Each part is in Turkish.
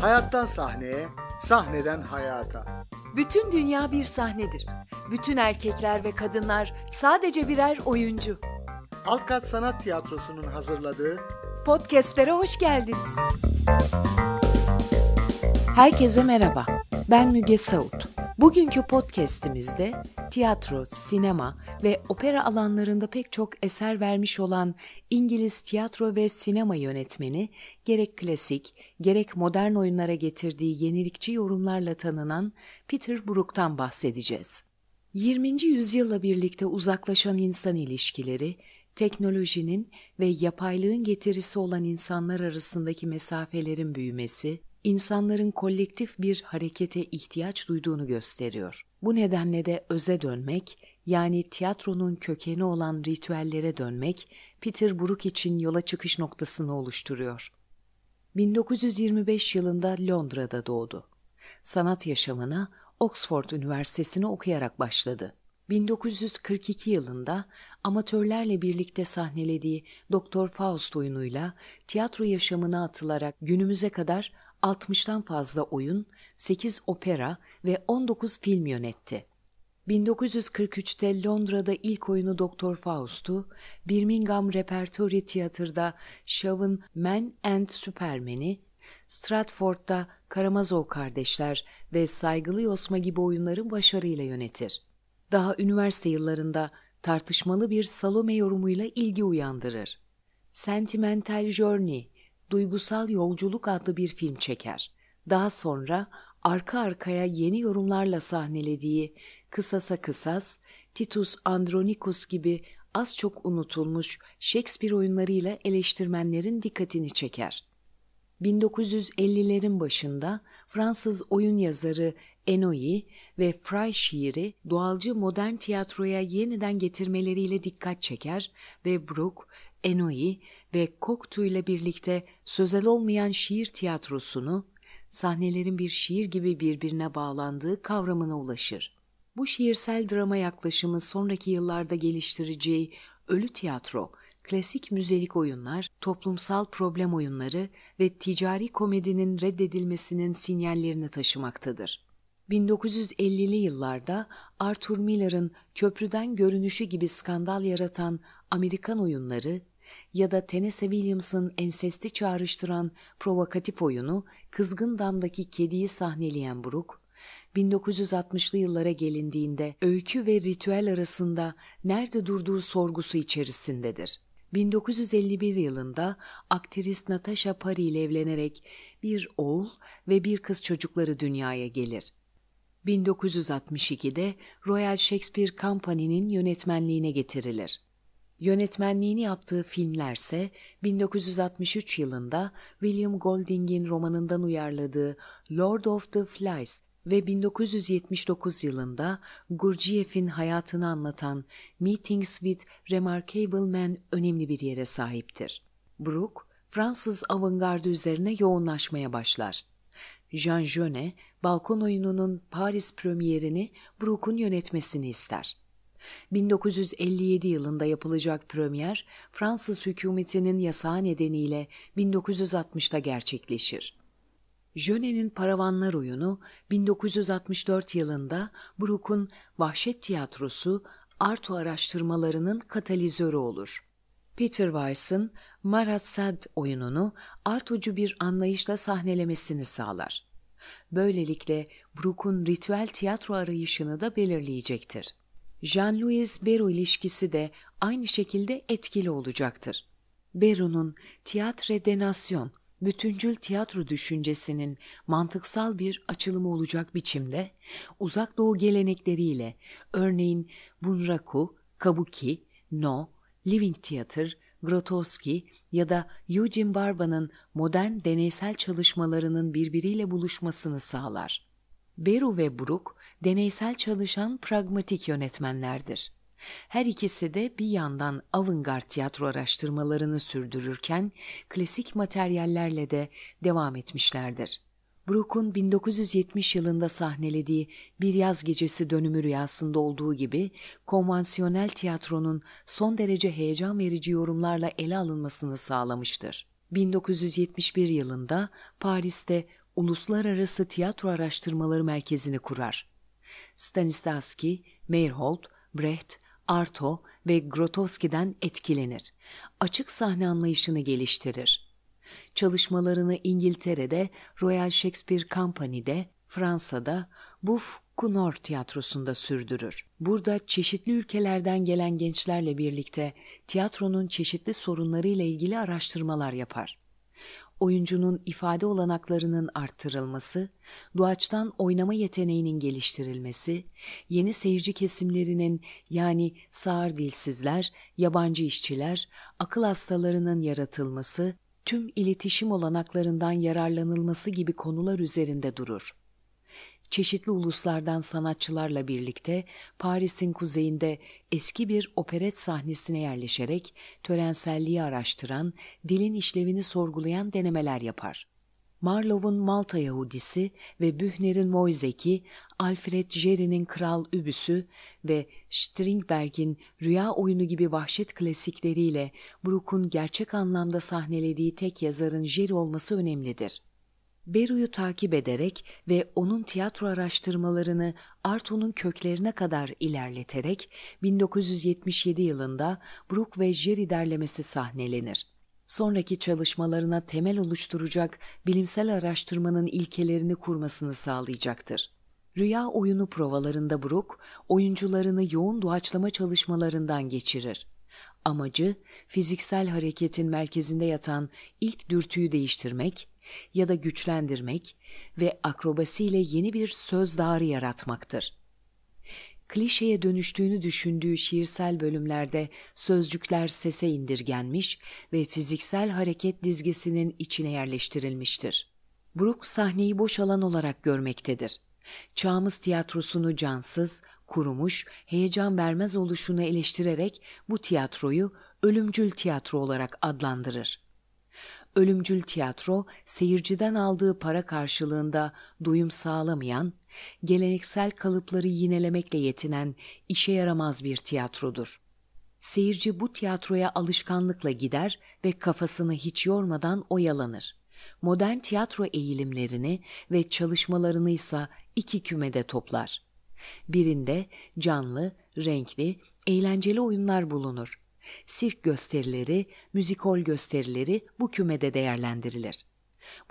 Hayattan sahneye, sahneden hayata. Bütün dünya bir sahnedir. Bütün erkekler ve kadınlar sadece birer oyuncu. Alkat Sanat Tiyatrosu'nun hazırladığı podcastlere hoş geldiniz. Herkese merhaba. Ben Müge Savut. Bugünkü podcast'imizde tiyatro, sinema ve opera alanlarında pek çok eser vermiş olan İngiliz tiyatro ve sinema yönetmeni gerek klasik gerek modern oyunlara getirdiği yenilikçi yorumlarla tanınan Peter Brook'tan bahsedeceğiz. 20. yüzyılla birlikte uzaklaşan insan ilişkileri, teknolojinin ve yapaylığın getirisi olan insanlar arasındaki mesafelerin büyümesi, insanların kolektif bir harekete ihtiyaç duyduğunu gösteriyor. Bu nedenle de öze dönmek, yani tiyatronun kökeni olan ritüellere dönmek, Peter Brook için yola çıkış noktasını oluşturuyor. 1925 yılında Londra'da doğdu. Sanat yaşamına Oxford Üniversitesi'ni okuyarak başladı. 1942 yılında amatörlerle birlikte sahnelediği Doktor Faust oyunuyla tiyatro yaşamına atılarak günümüze kadar 60'tan fazla oyun, 8 opera ve 19 film yönetti. 1943'te Londra'da ilk oyunu Doktor Faust'u, Birmingham Repertory Theatre'da Shaw'ın Man and Superman'i, Stratford'da Karamazov Kardeşler ve Saygılı Yosma gibi oyunları başarıyla yönetir. Daha üniversite yıllarında tartışmalı bir Salome yorumuyla ilgi uyandırır. Sentimental Journey Duygusal Yolculuk adlı bir film çeker. Daha sonra arka arkaya yeni yorumlarla sahnelediği Kısasa Kısas, Titus Andronicus gibi az çok unutulmuş Shakespeare oyunlarıyla eleştirmenlerin dikkatini çeker. 1950'lerin başında Fransız oyun yazarı Enoy ve Fry şiiri doğalcı modern tiyatroya yeniden getirmeleriyle dikkat çeker ve Brooke, Enoy ve Koktu ile birlikte sözel olmayan şiir tiyatrosunu, sahnelerin bir şiir gibi birbirine bağlandığı kavramına ulaşır. Bu şiirsel drama yaklaşımı sonraki yıllarda geliştireceği ölü tiyatro, klasik müzelik oyunlar, toplumsal problem oyunları ve ticari komedinin reddedilmesinin sinyallerini taşımaktadır. 1950'li yıllarda Arthur Miller'ın Köprüden Görünüşü gibi skandal yaratan Amerikan oyunları ya da Tennessee Williams'ın ensesti çağrıştıran provokatif oyunu Kızgın Dam'daki kediyi sahneleyen Brook, 1960'lı yıllara gelindiğinde öykü ve ritüel arasında nerede durduğu sorgusu içerisindedir. 1951 yılında aktrist Natasha Parry ile evlenerek bir oğul ve bir kız çocukları dünyaya gelir. 1962'de Royal Shakespeare Company'nin yönetmenliğine getirilir. Yönetmenliğini yaptığı filmlerse 1963 yılında William Golding'in romanından uyarladığı Lord of the Flies ve 1979 yılında Gurdjieff'in hayatını anlatan Meetings with Remarkable Men önemli bir yere sahiptir. Brooke, Fransız avantgardı üzerine yoğunlaşmaya başlar. Jean Genet, balkon oyununun Paris premierini Brooke'un yönetmesini ister. 1957 yılında yapılacak premier Fransız hükümetinin yasağı nedeniyle 1960'ta gerçekleşir. Jönet'in Paravanlar oyunu 1964 yılında Brook'un Vahşet Tiyatrosu Arto araştırmalarının katalizörü olur. Peter Weiss'ın Marat Sad oyununu artocu bir anlayışla sahnelemesini sağlar. Böylelikle Brook'un ritüel tiyatro arayışını da belirleyecektir. Jean-Louis Beru ilişkisi de aynı şekilde etkili olacaktır. Beru'nun tiyatre denasyon, bütüncül tiyatro düşüncesinin mantıksal bir açılımı olacak biçimde uzak doğu gelenekleriyle örneğin Bunraku, Kabuki, No, Living Theater, Grotowski ya da Eugene Barba'nın modern deneysel çalışmalarının birbiriyle buluşmasını sağlar. Beru ve Brook deneysel çalışan pragmatik yönetmenlerdir. Her ikisi de bir yandan avantgard tiyatro araştırmalarını sürdürürken klasik materyallerle de devam etmişlerdir. Brook'un 1970 yılında sahnelediği Bir Yaz Gecesi dönümü rüyasında olduğu gibi konvansiyonel tiyatronun son derece heyecan verici yorumlarla ele alınmasını sağlamıştır. 1971 yılında Paris'te Uluslararası Tiyatro Araştırmaları Merkezi'ni kurar. Stanislavski, Meyerhold, Brecht, Arto ve Grotowski'den etkilenir. Açık sahne anlayışını geliştirir. Çalışmalarını İngiltere'de Royal Shakespeare Company'de, Fransa'da, Buff Kunor Tiyatrosu'nda sürdürür. Burada çeşitli ülkelerden gelen gençlerle birlikte tiyatronun çeşitli sorunlarıyla ilgili araştırmalar yapar oyuncunun ifade olanaklarının arttırılması, duaçtan oynama yeteneğinin geliştirilmesi, yeni seyirci kesimlerinin yani sağır dilsizler, yabancı işçiler, akıl hastalarının yaratılması, tüm iletişim olanaklarından yararlanılması gibi konular üzerinde durur çeşitli uluslardan sanatçılarla birlikte Paris'in kuzeyinde eski bir operet sahnesine yerleşerek törenselliği araştıran, dilin işlevini sorgulayan denemeler yapar. Marlow'un Malta Yahudisi ve Bühner'in Voisek'i, Alfred Jerry'nin Kral Übüsü ve Strindberg'in Rüya Oyunu gibi vahşet klasikleriyle Brook'un gerçek anlamda sahnelediği tek yazarın Jerry olması önemlidir. Beru'yu takip ederek ve onun tiyatro araştırmalarını Arto'nun köklerine kadar ilerleterek 1977 yılında Brook ve Jerry derlemesi sahnelenir. Sonraki çalışmalarına temel oluşturacak bilimsel araştırmanın ilkelerini kurmasını sağlayacaktır. Rüya oyunu provalarında Brook, oyuncularını yoğun doğaçlama çalışmalarından geçirir. Amacı, fiziksel hareketin merkezinde yatan ilk dürtüyü değiştirmek ya da güçlendirmek ve akrobasiyle yeni bir söz dağarı yaratmaktır. Klişeye dönüştüğünü düşündüğü şiirsel bölümlerde sözcükler sese indirgenmiş ve fiziksel hareket dizgesinin içine yerleştirilmiştir. Brook sahneyi boş alan olarak görmektedir. Çağımız tiyatrosunu cansız, kurumuş, heyecan vermez oluşunu eleştirerek bu tiyatroyu ölümcül tiyatro olarak adlandırır ölümcül tiyatro seyirciden aldığı para karşılığında doyum sağlamayan, geleneksel kalıpları yinelemekle yetinen işe yaramaz bir tiyatrodur. Seyirci bu tiyatroya alışkanlıkla gider ve kafasını hiç yormadan oyalanır. Modern tiyatro eğilimlerini ve çalışmalarını ise iki kümede toplar. Birinde canlı, renkli, eğlenceli oyunlar bulunur. Sirk gösterileri, müzikol gösterileri bu kümede değerlendirilir.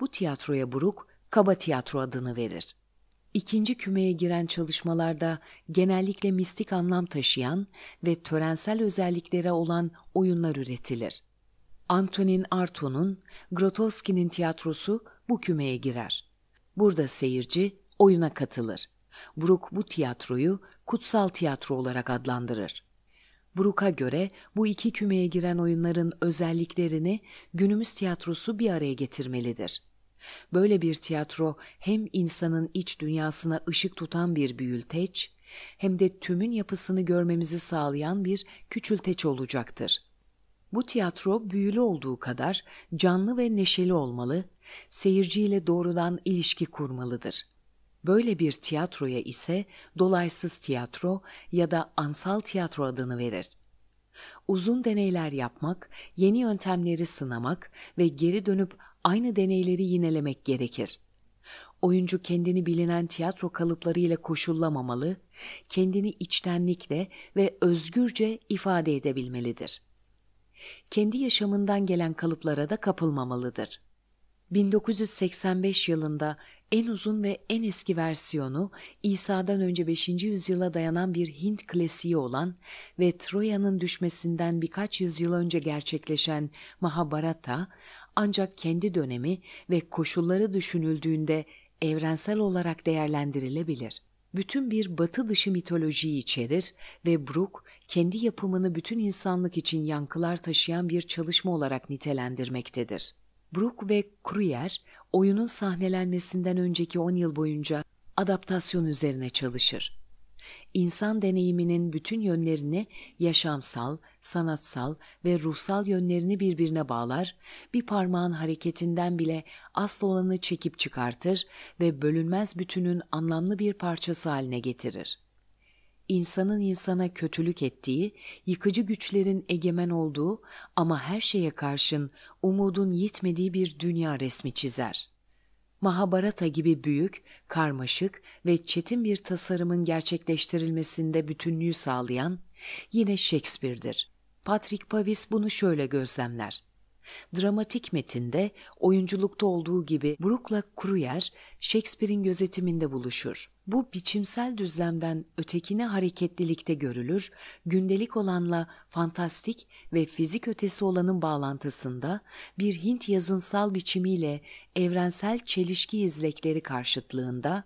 Bu tiyatroya Buruk, kaba tiyatro adını verir. İkinci kümeye giren çalışmalarda genellikle mistik anlam taşıyan ve törensel özelliklere olan oyunlar üretilir. Antonin Arto'nun, Grotowski'nin tiyatrosu bu kümeye girer. Burada seyirci oyuna katılır. Brook bu tiyatroyu kutsal tiyatro olarak adlandırır. Brook'a göre bu iki kümeye giren oyunların özelliklerini günümüz tiyatrosu bir araya getirmelidir. Böyle bir tiyatro hem insanın iç dünyasına ışık tutan bir büyülteç hem de tümün yapısını görmemizi sağlayan bir küçülteç olacaktır. Bu tiyatro büyülü olduğu kadar canlı ve neşeli olmalı, seyirciyle doğrudan ilişki kurmalıdır.'' Böyle bir tiyatroya ise dolaysız tiyatro ya da ansal tiyatro adını verir. Uzun deneyler yapmak, yeni yöntemleri sınamak ve geri dönüp aynı deneyleri yinelemek gerekir. Oyuncu kendini bilinen tiyatro kalıpları ile koşullamamalı, kendini içtenlikle ve özgürce ifade edebilmelidir. Kendi yaşamından gelen kalıplara da kapılmamalıdır. 1985 yılında en uzun ve en eski versiyonu İsa'dan önce 5. yüzyıla dayanan bir Hint klasiği olan ve Troya'nın düşmesinden birkaç yüzyıl önce gerçekleşen Mahabharata ancak kendi dönemi ve koşulları düşünüldüğünde evrensel olarak değerlendirilebilir. Bütün bir batı dışı mitolojiyi içerir ve Brook kendi yapımını bütün insanlık için yankılar taşıyan bir çalışma olarak nitelendirmektedir. Brook ve Kruyer oyunun sahnelenmesinden önceki 10 yıl boyunca adaptasyon üzerine çalışır. İnsan deneyiminin bütün yönlerini yaşamsal, sanatsal ve ruhsal yönlerini birbirine bağlar, bir parmağın hareketinden bile asıl olanı çekip çıkartır ve bölünmez bütünün anlamlı bir parçası haline getirir insanın insana kötülük ettiği, yıkıcı güçlerin egemen olduğu ama her şeye karşın umudun yitmediği bir dünya resmi çizer. Mahabharata gibi büyük, karmaşık ve çetin bir tasarımın gerçekleştirilmesinde bütünlüğü sağlayan yine Shakespeare'dir. Patrick Pavis bunu şöyle gözlemler. Dramatik metinde oyunculukta olduğu gibi Brook'la Kruyer Shakespeare'in gözetiminde buluşur. Bu biçimsel düzlemden ötekine hareketlilikte görülür, gündelik olanla fantastik ve fizik ötesi olanın bağlantısında bir Hint yazınsal biçimiyle evrensel çelişki izlekleri karşıtlığında,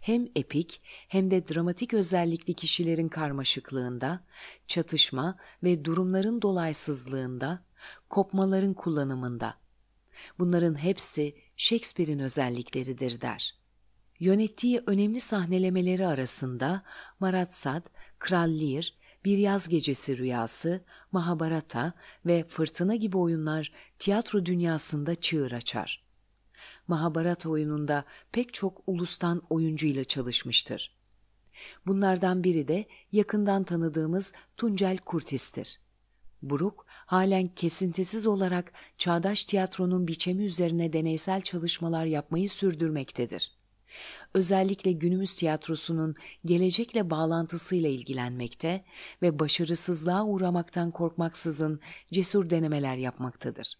hem epik hem de dramatik özellikli kişilerin karmaşıklığında, çatışma ve durumların dolaysızlığında, kopmaların kullanımında. Bunların hepsi Shakespeare'in özellikleridir der. Yönettiği önemli sahnelemeleri arasında Marat Sad, Kral Lear, Bir Yaz Gecesi Rüyası, Mahabharata ve Fırtına gibi oyunlar tiyatro dünyasında çığır açar. Mahabharata oyununda pek çok ulustan oyuncuyla çalışmıştır. Bunlardan biri de yakından tanıdığımız Tuncel Kurtis'tir. Buruk, halen kesintisiz olarak çağdaş tiyatronun biçemi üzerine deneysel çalışmalar yapmayı sürdürmektedir. Özellikle günümüz tiyatrosunun gelecekle bağlantısıyla ilgilenmekte ve başarısızlığa uğramaktan korkmaksızın cesur denemeler yapmaktadır.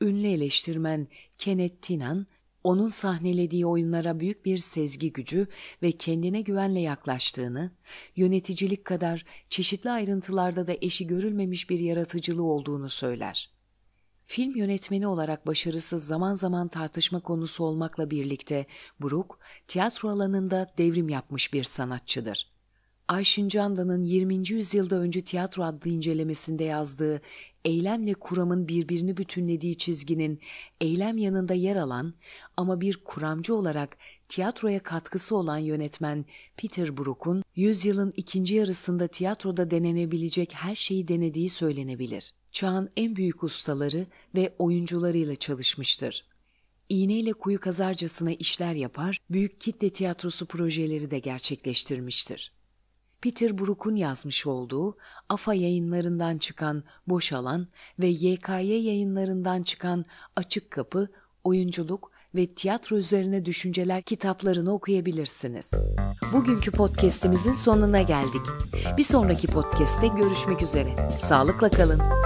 Ünlü eleştirmen Kenneth Tinan, onun sahnelediği oyunlara büyük bir sezgi gücü ve kendine güvenle yaklaştığını, yöneticilik kadar çeşitli ayrıntılarda da eşi görülmemiş bir yaratıcılığı olduğunu söyler. Film yönetmeni olarak başarısı zaman zaman tartışma konusu olmakla birlikte Brook, tiyatro alanında devrim yapmış bir sanatçıdır. Ayşin Candan'ın 20. yüzyılda öncü tiyatro adlı incelemesinde yazdığı eylemle kuramın birbirini bütünlediği çizginin eylem yanında yer alan ama bir kuramcı olarak tiyatroya katkısı olan yönetmen Peter Brook'un yüzyılın ikinci yarısında tiyatroda denenebilecek her şeyi denediği söylenebilir çağın en büyük ustaları ve oyuncularıyla çalışmıştır. İğneyle kuyu kazarcasına işler yapar, büyük kitle tiyatrosu projeleri de gerçekleştirmiştir. Peter Brook'un yazmış olduğu, AFA yayınlarından çıkan Boş Alan ve YKY yayınlarından çıkan Açık Kapı, Oyunculuk ve Tiyatro Üzerine Düşünceler kitaplarını okuyabilirsiniz. Bugünkü podcast'imizin sonuna geldik. Bir sonraki podcast'te görüşmek üzere. Sağlıkla kalın.